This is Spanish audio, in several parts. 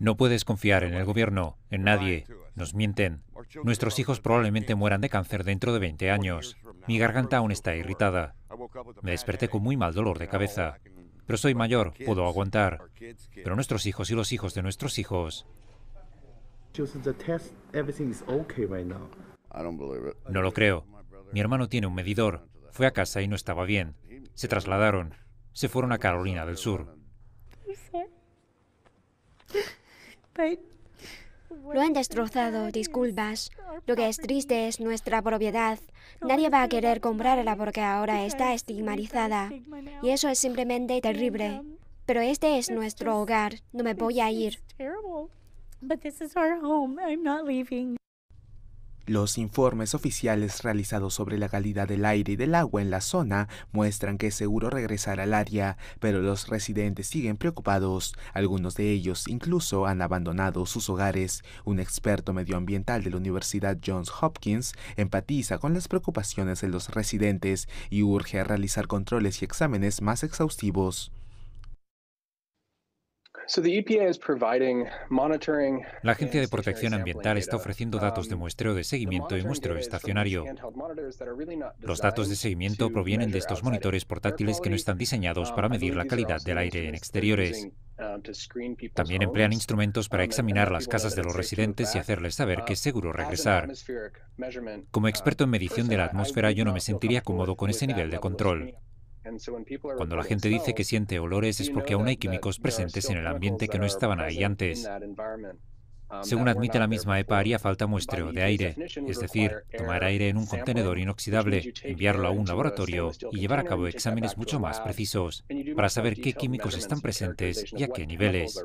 No puedes confiar en el gobierno, en nadie. Nos mienten. Nuestros hijos probablemente mueran de cáncer dentro de 20 años. Mi garganta aún está irritada. Me desperté con muy mal dolor de cabeza. Pero soy mayor, puedo aguantar. Pero nuestros hijos y los hijos de nuestros hijos... No lo creo. Mi hermano tiene un medidor. Fue a casa y no estaba bien. Se trasladaron. Se fueron a Carolina del Sur. Lo han destrozado, disculpas. Lo que es triste es nuestra propiedad. Nadie va a querer comprarla porque ahora está estigmatizada. Y eso es simplemente terrible. Pero este es nuestro hogar. No me voy a ir. Los informes oficiales realizados sobre la calidad del aire y del agua en la zona muestran que es seguro regresar al área, pero los residentes siguen preocupados. Algunos de ellos incluso han abandonado sus hogares. Un experto medioambiental de la Universidad Johns Hopkins empatiza con las preocupaciones de los residentes y urge a realizar controles y exámenes más exhaustivos. E la Agencia de Protección Ambiental está ofreciendo um, datos de muestreo de seguimiento y muestreo estacionario. Los datos de seguimiento provienen de estos monitores portátiles que no están diseñados para um, medir la calidad del aire en exteriores. Uh, También emplean instrumentos para um, examinar las casas de los residentes y hacerles saber que es seguro regresar. Como experto en medición de la atmósfera, yo no me sentiría cómodo con ese nivel de control. Cuando la gente dice que siente olores es porque aún hay químicos presentes en el ambiente que no estaban ahí antes. Um, Según admite la misma EPA, haría falta muestreo de aire, es decir, tomar aire en un contenedor inoxidable, enviarlo a un laboratorio y llevar a cabo exámenes mucho más precisos para saber qué químicos están presentes y a qué niveles.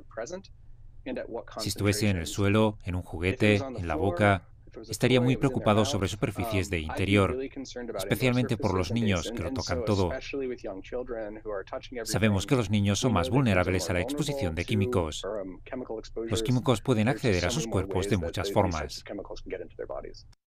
Si estuviese en el suelo, en un juguete, en la boca, pues este estaría muy preocupado sobre um, superficies de interior, especialmente por los niños que lo tocan todo. Sabemos que los niños son más vulnerables a la exposición de químicos. Um, los químicos pueden acceder a sus cuerpos de muchas formas.